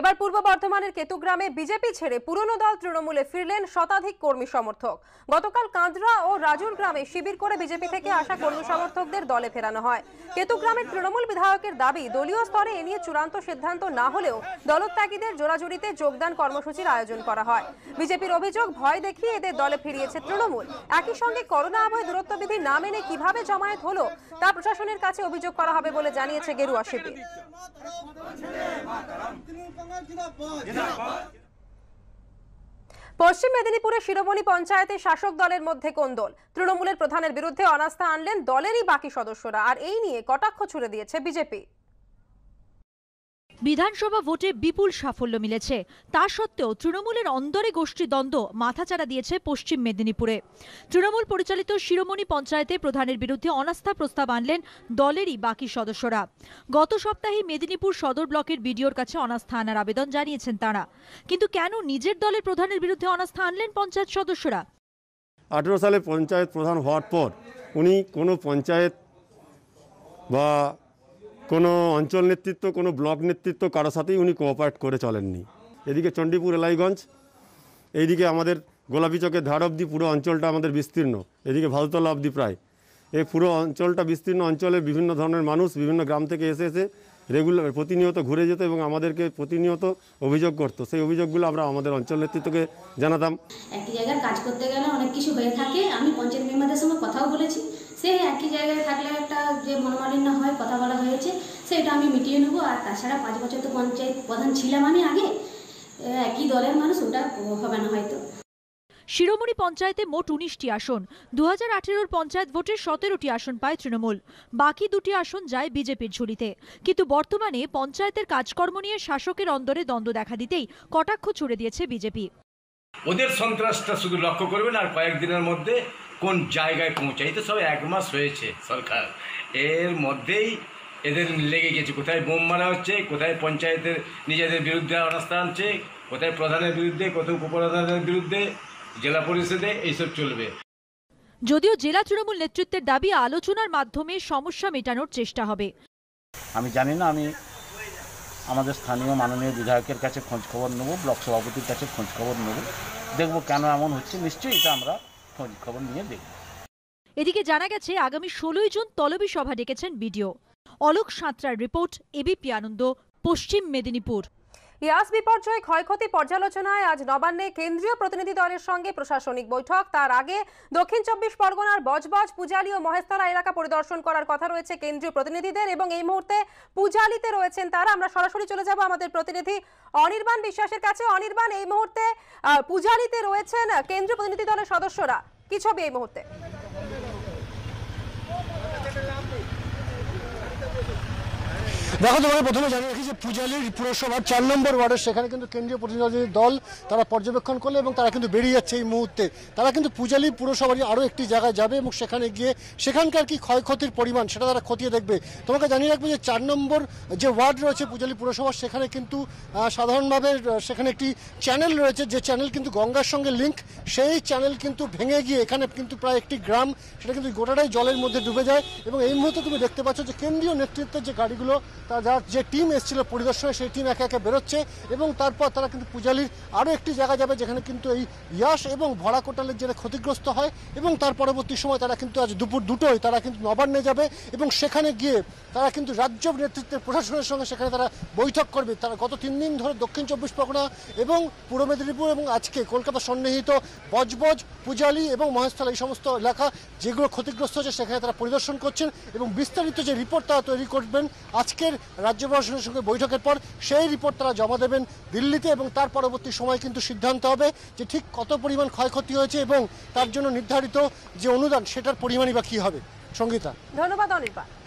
এবার পূর্ব বর্ধমানের কেতুগ্রামে বিজেপি ছেড়ে পুরনো দল তৃণমূলে ফিরলেন শতাধিক কর্মী সমর্থক গতকাল কাঁদরা ও রাজুর গ্রামে শিবির করে বিজেপি থেকে আসা কর্মী সমর্থকদের দলে ফেরানো হয় কেতুগ্রামের তৃণমূল বিধায়কের দাবি দলীয় স্তরে এ নিয়ে চূড়ান্ত সিদ্ধান্ত না হলেও দলত্যাগীদের জোরাজুরিতে যোগদান কর্মসূচির আয়োজন করা হয় বিজেপির অভিযোগ ভয় দেখিয়ে এদের দলে ফিরিয়েছে তৃণমূল একই সঙ্গে করোনা আবহে দূরত্ববিধি না মেনে কিভাবে জমায়েত হলো তা প্রশাসনের কাছে অভিযোগ করা হবে বলে জানিয়েছে গেরুয়া শিবির পশ্চিম মেদিনীপুরের শিরোমণি পঞ্চায়েতে শাসক দলের মধ্যে কোন্দল তৃণমূলের প্রধানের বিরুদ্ধে অনাস্থা আনলেন দলেরই বাকি সদস্যরা আর এই নিয়ে কটাক্ষ ছুড়ে দিয়েছে বিজেপি বিধানসভা ভোটে বিপুল সাফল্য মিলেছে তা সত্ত্বেও তৃণমূলের অন্দরে দ্বন্দ্ব মাথাচাড়া দিয়েছে পশ্চিম মেদিনীপুরে তৃণমূল পরিচালিত শিরোমণি পঞ্চায়েতে প্রধানের বিরুদ্ধে অনাস্থা প্রস্তাব আনলেন দলেরই বাকি সদস্যরা গত সপ্তাহে মেদিনীপুর সদর ব্লকের বিডিওর কাছে অনাস্থা আনার আবেদন জানিয়েছেন তারা কিন্তু কেন নিজের দলের প্রধানের বিরুদ্ধে অনাস্থা আনলেন পঞ্চায়েত সদস্যরা আঠেরো সালে পঞ্চায়েত প্রধান হওয়ার পর উনি কোনো পঞ্চায়েত বা কোনো অঞ্চল নেতৃত্ব কোনো ব্লক নেতৃত্ব কারো সাথেই উনি কোঅপারেট করে চলেননি এদিকে চণ্ডীপুর এলাইগঞ্জ এইদিকে আমাদের গোলাপি চকের ধার অবধি পুরো অঞ্চলটা আমাদের বিস্তীর্ণ এদিকে ভালতলা অবধি প্রায় এই পুরো অঞ্চলটা বিস্তীর্ণ অঞ্চলে বিভিন্ন ধরনের মানুষ বিভিন্ন গ্রাম থেকে এসে এসে রেগুলার প্রতিনিয়ত ঘুরে যেত এবং আমাদেরকে প্রতিনিয়ত অভিযোগ করতো সেই অভিযোগগুলো আমরা আমাদের অঞ্চল নেতৃত্বকে জানাতাম একটি জায়গার কাজ করতে গেলে অনেক কিছু হয়ে থাকে আমি পঞ্চায়েত মেম্বারদের সঙ্গে কথাও বলেছি সেই একই জায়গায় থাকলে একটা যে মনোমালিন্য হয় কথা বলা হয়েছে সেটা আমি মিটিয়ে নেবো আর তাছাড়া পাঁচ বছর তো পঞ্চায়েত প্রধান ছিলাম আমি আগে একই দলের মানুষ ওটা হবে না হয়তো শিরোমণি পঞ্চায়েতে মোট উনিশটি আসন দু হাজার আঠেরোর পঞ্চায়েত ভোটে সতেরোটি আসন পায় তৃণমূল বাকি দুটি আসন যায় বিজেপির ঝুলিতে কিন্তু বর্তমানে পঞ্চায়েতের কাজকর্ম নিয়ে শাসকের অন্দরে দ্বন্দ্ব দেখা দিতেই কটাক্ষ ছুড়ে দিয়েছে বিজেপি ওদের সন্ত্রাসটা শুধু লক্ষ্য করবেন আর কয়েকদিনের মধ্যে কোন জায়গায় পৌঁছায় তো সব এক মাস হয়েছে সরকার এর মধ্যেই এদের লেগে গেছে কোথায় বোম মারা হচ্ছে কোথায় পঞ্চায়েতের নিজেদের বিরুদ্ধে অবস্থা আনছে কোথায় প্রধানের বিরুদ্ধে কোথাও উপপ্রধানের বিরুদ্ধে জেলা পরিষদে এইসব চলবে যদিও জেলা তৃণমূল নেতৃত্বের দাবি আলোচনার মাধ্যমে সমস্যা মেটানোর চেষ্টা হবে আমি জানি না আমি আমাদের স্থানীয় মাননীয় বিধায়কের কাছে খোঁজ খবর নেব ব্লক সভাপতির কাছে খোঁজ খবর নেব দেখব কেন এমন হচ্ছে নিশ্চয়ই এটা আমরা খোঁজ খবর নিয়ে দেখব এদিকে জানা গেছে আগামী ষোলোই জুন তলবি সভা ডেকেছেন বিডিও অলোক সাঁতরার রিপোর্ট এবিপি আনন্দ পশ্চিম মেদিনীপুর ইয়াস বিপর্যয় ক্ষয়ক্ষতি পর্যালোচনায় আজ নবান্নে কেন্দ্রীয় প্রতিনিধি দলের সঙ্গে প্রশাসনিক বৈঠক তার আগে দক্ষিণ চব্বিশ পরগনার বজবজ পূজালি ও মহেশতলা এলাকা পরিদর্শন করার কথা রয়েছে কেন্দ্রীয় প্রতিনিধিদের এবং এই মুহূর্তে পূজালিতে রয়েছেন তারা আমরা সরাসরি চলে যাব আমাদের প্রতিনিধি অনির্বাণ বিশ্বাসের কাছে অনির্বাণ এই মুহূর্তে পূজালিতে রয়েছেন কেন্দ্রীয় প্রতিনিধি দলের সদস্যরা কি ছবি এই মুহূর্তে দেখো তোমাকে প্রথমে জানিয়ে রাখি যে পূজালির পুরসভার চার নম্বর ওয়ার্ডের সেখানে কিন্তু কেন্দ্রীয় প্রতিনিধি দল তারা পর্যবেক্ষণ করলো এবং তারা কিন্তু বেরিয়ে যাচ্ছে এই মুহূর্তে তারা কিন্তু পূজালি পুরসভারই আরও একটি জায়গায় যাবে এবং সেখানে গিয়ে সেখানকার কি ক্ষয়ক্ষতির পরিমাণ সেটা তারা খতিয়ে দেখবে তোমাকে জানিয়ে রাখবে যে চার নম্বর যে ওয়ার্ড রয়েছে পূজালি পুরসভার সেখানে কিন্তু সাধারণভাবে সেখানে একটি চ্যানেল রয়েছে যে চ্যানেল কিন্তু গঙ্গার সঙ্গে লিঙ্ক সেই চ্যানেল কিন্তু ভেঙে গিয়ে এখানে কিন্তু প্রায় একটি গ্রাম সেটা কিন্তু গোটাটাই জলের মধ্যে ডুবে যায় এবং এই মুহূর্তে তুমি দেখতে পাচ্ছ যে কেন্দ্রীয় নেতৃত্বের যে গাড়িগুলো তারা যে টিম এসেছিল পরিদর্শনে সেই টিম একে একে বেরোচ্ছে এবং তারপর তারা কিন্তু পূজালির আরও একটি জায়গা যাবে যেখানে কিন্তু এই ইয়াস এবং ভরা কোটালের যেটা ক্ষতিগ্রস্ত হয় এবং তার পরবর্তী সময় তারা কিন্তু আজ দুপুর দুটোয় তারা কিন্তু নবান্নে যাবে এবং সেখানে গিয়ে তারা কিন্তু রাজ্য নেতৃত্বের প্রশাসনের সঙ্গে সেখানে তারা বৈঠক করবে তারা গত তিন দিন ধরে দক্ষিণ চব্বিশ পরগনা এবং পূর্ব মেদিনীপুর এবং আজকে কলকাতা সন্নিহিত বজবজ পূজালি এবং মহেশতলা এই সমস্ত এলাকা যেগুলো ক্ষতিগ্রস্ত হচ্ছে সেখানে তারা পরিদর্শন করছেন এবং বিস্তারিত যে রিপোর্ট তারা তৈরি করবেন আজকের রাজ্য প্রশাসনের সঙ্গে বৈঠকের পর সেই রিপোর্ট তারা জমা দেবেন দিল্লিতে এবং তার পরবর্তী সময় কিন্তু সিদ্ধান্ত হবে যে ঠিক কত পরিমাণ ক্ষয়ক্ষতি হয়েছে এবং তার জন্য নির্ধারিত যে অনুদান সেটার পরিমাণই বা কী হবে সঙ্গীতা ধন্যবাদ অনির্বাণ